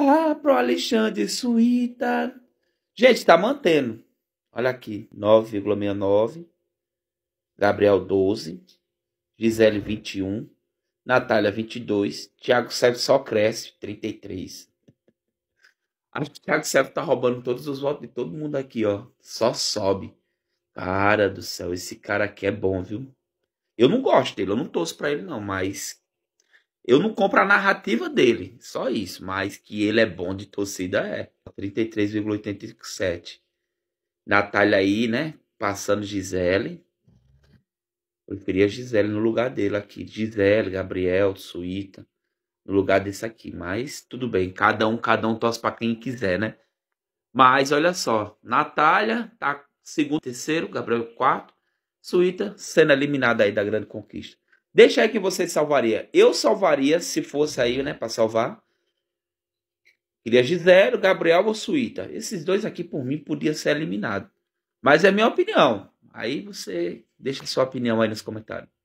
Lá ah, pro Alexandre, suíta. Gente, tá mantendo. Olha aqui, 9,69. Gabriel, 12. Gisele, 21. Natália, 22. Tiago Sérgio só cresce, 33. Acho que o Thiago Sérgio tá roubando todos os votos de todo mundo aqui, ó. Só sobe. Cara do céu, esse cara aqui é bom, viu? Eu não gosto dele, eu não torço pra ele, não, mas eu não compro a narrativa dele, só isso. Mas que ele é bom de torcida é. 33,87. Natália aí, né? Passando Gisele. Eu queria Gisele no lugar dele aqui. Gisele, Gabriel, Suíta. No lugar desse aqui. Mas tudo bem. Cada um, cada um torce para quem quiser, né? Mas olha só. Natália tá segundo, terceiro. Gabriel, quarto. Suíta sendo eliminada aí da grande conquista. Deixa aí que você salvaria. Eu salvaria se fosse aí, né, para salvar. Queria Gisele, Gabriel ou Suíta. Esses dois aqui, por mim, podiam ser eliminados. Mas é minha opinião. Aí você deixa sua opinião aí nos comentários.